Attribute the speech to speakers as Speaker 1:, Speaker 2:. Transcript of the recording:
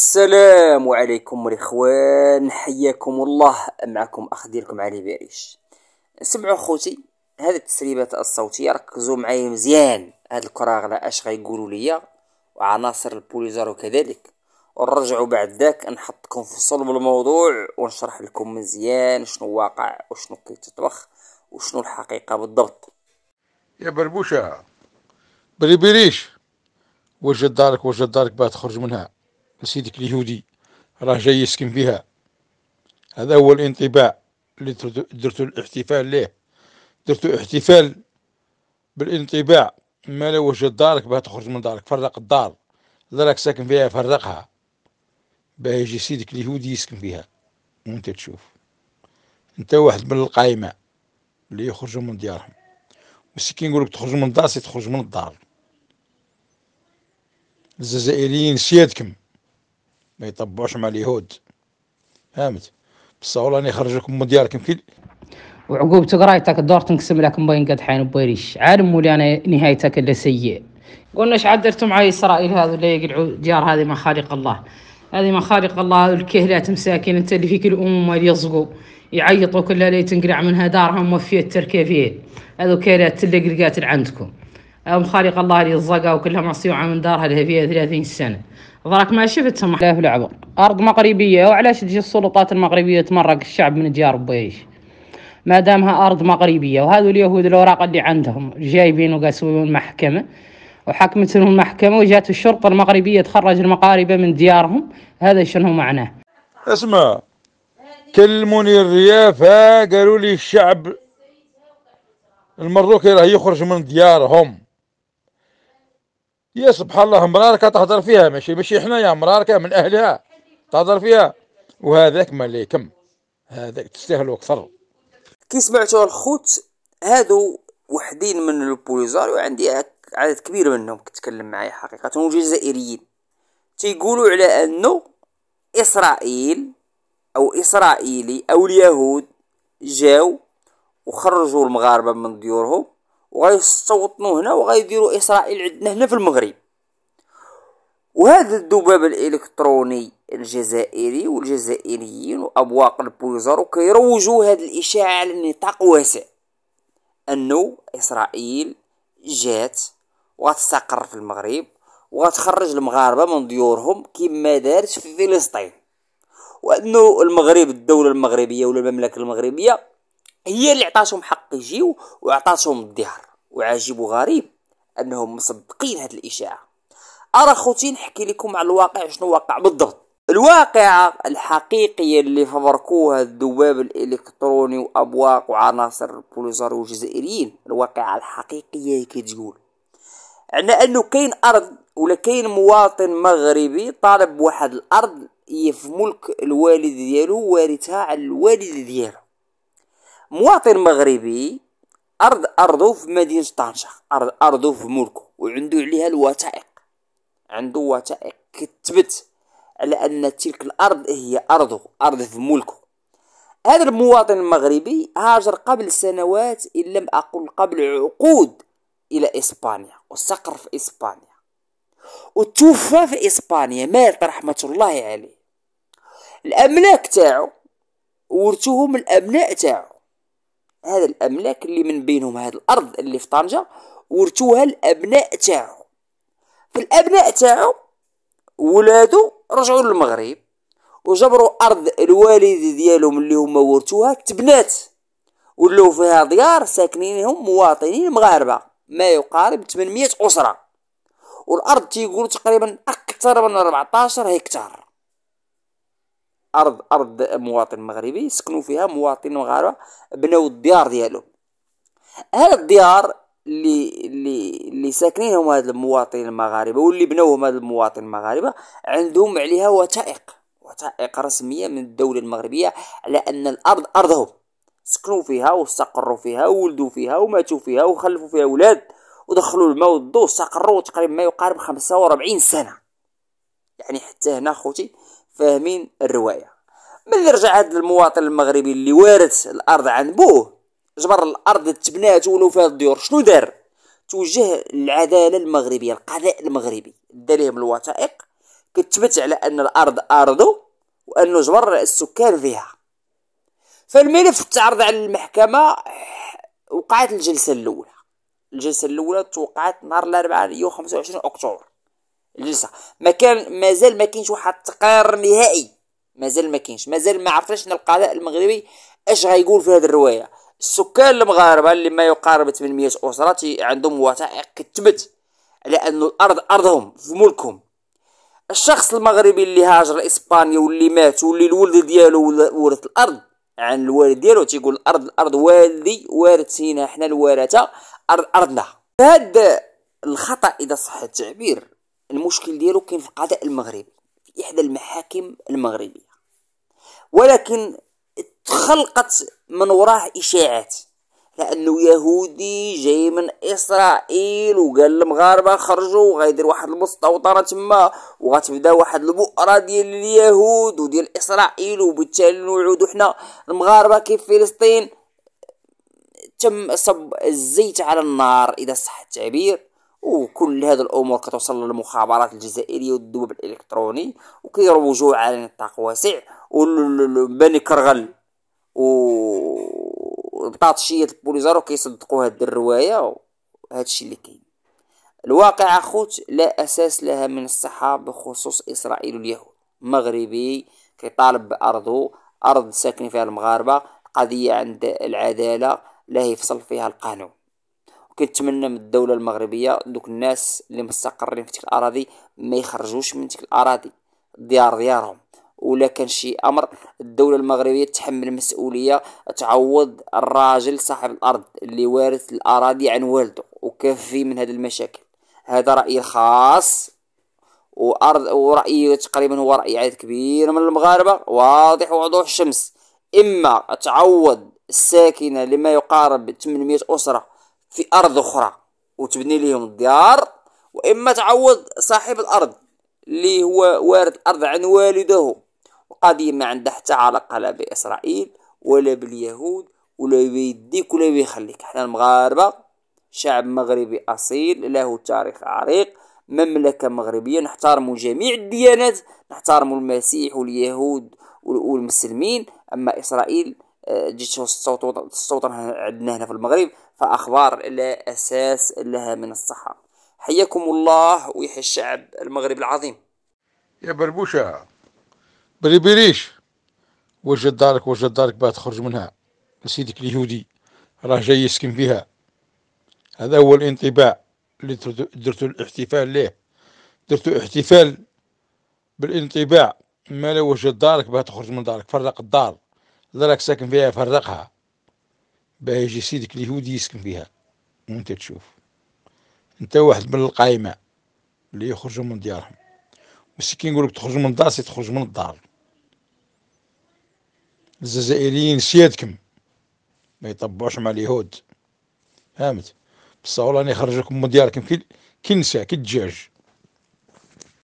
Speaker 1: السلام عليكم الاخوان حياكم الله معكم اخ ديالكم علي بيريش سمعوا خوتي هذه التسريبات الصوتيه ركزوا معايا مزيان هاد الكراغلة اش غيقولوا ليا وعناصر البوليزارو كذلك ونرجعوا بعد ذاك نحطكم في صلب الموضوع ونشرح لكم مزيان شنو واقع وشنو كيتطبخ وشنو الحقيقه بالضبط
Speaker 2: يا بربوشه بري بيريش وجد دارك وجد دارك باه تخرج منها سيدك اليهودي راه جاي يسكن بها هذا هو الانطباع اللي درتو الاحتفال ليه درتو احتفال بالانطباع ما لو وجد دارك باه تخرج من دارك فرق الدار اذا راك ساكن فيها فرقها باه يجي سيدك اليهودي يسكن فيها وانت تشوف انت واحد من القايمه اللي يخرجوا من ديارهم والسكين يقولك تخرج من الدار سي تخرج من الدار الجزائريين سيادكم ما يطبعوش مع اليهود فهمت بصح والله راني خرجكم من دياركم كي
Speaker 1: وعقوبتك رايتك الدور تنقسم لك مبين قد حين بويريش عالم مولي انا نهايتك الا سيء قلنا شحال درتوا مع اسرائيل هذا اللي يقلعوا ديار هذه خالق الله هذه خالق الله الكهلات مساكين انت اللي فيك الامومه اللي يصقوا يعيطوا كل ليل تنقلع منها دارهم وفيه فيه هذو كهلات اللي قلقات عندكم أم خالق الله اللي الزقا وكلها مصيوعة من دارها اللي فيها 30 سنة ضرك ما شفت سمح الله العبر أرض مغربية وعلاش تجي السلطات المغربية تمرق الشعب من ديار بويش ما دامها أرض مغربية وهذو اليهود الأوراق اللي عندهم جايبين وقاسوين محكمة وحكمت لهم المحكمة وجات الشرطة المغربية تخرج المقاربة من
Speaker 2: ديارهم هذا شنو معناه اسمع كلموني الريافة قالوا لي الشعب المروكي راه يخرج من ديارهم يا سبحان الله مرارك تهضر فيها ماشي ماشي حنايا مرارك من اهلها تهضر فيها وهذاك مليكم هذاك تستاهلوا اكثر
Speaker 1: كي سمعتوا الخوت هادو وحدين من البوليزار وعندي عدد كبير منهم كتكلم معايا حقيقة وجزائريين تيقولوا على انه اسرائيل او اسرائيلي او اليهود جاو وخرجوا المغاربة من ديورهم وغيستوطنوا هنا وغيديروا اسرائيل عندنا هنا في المغرب وهذا الذباب الالكتروني الجزائري والجزائريين وابواق البويزر وكيروجوا هذا الاشاعه على نطاق واسع انه اسرائيل جات وغتستقر في المغرب وغتخرج المغاربه من ديورهم كما دارت في فلسطين وانه المغرب الدوله المغربيه ولا المملكه المغربيه هي اللي عطاتهم حق يجيو وعطاتهم الدهر وعجيب وغريب انهم مصدقين هذه الاشاعه ارى خوتي نحكي لكم على الواقع شنو وقع بالضبط الواقعة الحقيقية اللي فبركوها الذباب الإلكتروني وأبواق وعناصر البوليزار والجزائريين الواقعة الحقيقية هي كتقول على أنه كاين أرض ولا كاين مواطن مغربي طالب بواحد الأرض هي في ملك الوالد ديالو وارثها على الوالد ديالو مواطن مغربي أرض أرضه في مدينة طنجة أرض أرضه في ملكه وعنده عليها الوثائق عنده وثائق كتبت على أن تلك الأرض هي أرضه أرض في ملكه هذا المواطن المغربي هاجر قبل سنوات إن لم أقل قبل عقود إلى إسبانيا واستقر في إسبانيا وتوفى في إسبانيا مات رحمة الله عليه الأملاك تاعو ورثوهم الأبناء تاعو هذا الاملاك اللي من بينهم هذه الارض اللي في طنجه ورثوها الابناء تاعو فالابناء تاعو ولادو رجعوا للمغرب وجبروا ارض الوالد ديالهم اللي هما ورثوها تبنات ولاو فيها ديار ساكنينهم مواطنين مغاربه ما يقارب 800 اسره والارض تيقولوا تقريبا اكثر من 14 هكتار ارض ارض مواطن مغربي يسكنوا فيها مواطن مغاربه بنوا الديار ديالهم هاد الديار اللي اللي اللي ساكنينهم هاد المواطنين المغاربه واللي بنوهم هاد المواطن المغاربه عندهم عليها وثائق وثائق رسميه من الدوله المغربيه على ان الارض ارضهم سكنوا فيها واستقروا فيها وولدوا فيها وماتوا فيها وخلفوا فيها اولاد ودخلوا الماء والضوء استقروا تقريبا ما يقارب 45 سنه يعني حتى هنا خوتي فاهمين الرواية ملي رجع هذا المواطن المغربي اللي وارث الارض عن بوه جبر الارض تبنات ولو فيها الديور شنو دار توجه العدالة المغربية القضاء المغربي داليهم الوثائق كتبت على ان الارض ارضه وانه جبر السكان فيها فالملف تعرض على المحكمة وقعت الجلسة الاولى الجلسة الاولى توقعت نهار الاربعاء يوم 25 اكتوبر الجلسه ما كان مازال ما كاينش واحد التقرير نهائي مازال ما كاينش مازال ما عرفناش القضاء المغربي اش غيقول في هذه الروايه السكان المغاربه اللي ما يقارب 800 اسره عندهم وثائق كتبت على ان الارض ارضهم في ملكهم الشخص المغربي اللي هاجر لاسبانيا واللي مات واللي الولد ديالو ورث الارض عن الوالد ديالو تيقول الارض الارض والدي وارثينا حنا الورثه ارض ارضنا هذا الخطا اذا صح التعبير المشكل ديالو كاين في القضاء المغربي في إحدى المحاكم المغربية ولكن تخلقت من وراه إشاعات لأنه يهودي جاي من إسرائيل وقال المغاربة خرجوا وغيدير واحد المستوطنة تما وغتبدا واحد البؤرة ديال اليهود وديال إسرائيل وبالتالي نعودوا حنا المغاربة كيف فلسطين تم صب الزيت على النار إذا صح التعبير وكل هذا الامور كتوصل للمخابرات الجزائريه والدوب الالكتروني وكيروجوا على نطاق واسع والبني كرغل و بطاطشيه البوليزارو كيصدقوا هاد الروايه هادشي اللي كاين الواقعة اخوت لا أساس لها من الصحة بخصوص إسرائيل واليهود مغربي كيطالب بأرضه أرض ساكن فيها المغاربة قضية عند العدالة لا يفصل فيها القانون كنتمنى من الدوله المغربيه دوك الناس اللي مستقرين في تلك الاراضي ما يخرجوش من تلك الاراضي ديار ديارهم ولا كان شي امر الدوله المغربيه تحمل مسؤوليه تعوض الراجل صاحب الارض اللي وارث الاراضي عن والده وكافي من هذه المشاكل هذا رايي الخاص وارض ورايي تقريبا هو راي عدد كبير من المغاربه واضح وضوح الشمس اما تعوض الساكنه لما يقارب 800 اسره في أرض أخرى وتبني لهم الديار وإما تعوض صاحب الأرض اللي هو وارث الأرض عن والده وقضية ما عندها حتى علاقة لا بإسرائيل ولا باليهود ولا بيديك ولا بيخليك حنا المغاربة شعب مغربي أصيل له تاريخ عريق مملكة مغربية نحترم جميع الديانات نحترم المسيح واليهود والمسلمين أما إسرائيل جيت الصوت تستوطن عندنا هنا في المغرب فأخبار لا أساس لها من الصحة حياكم الله ويحيي الشعب المغرب العظيم
Speaker 2: يا بربوشة بريبيريش وجه دارك وجه دارك باه تخرج منها سيدك اليهودي راه جاي يسكن فيها هذا هو الانطباع اللي درتو الاحتفال ليه درتو احتفال بالانطباع ما لو وجه دارك باه تخرج من دارك فرق الدار اللي ساكن فيها يفرقها باه يجي سيدك اليهودي يسكن فيها وانت تشوف انت واحد من القايمة اللي يخرجوا من ديارهم والسكين يقولك تخرج من الدار سي تخرج من الدار الجزائريين سيادكم ما يطبعوش مع اليهود فهمت بصح والله راني يخرجوكم من دياركم كي كي نسى كي الدجاج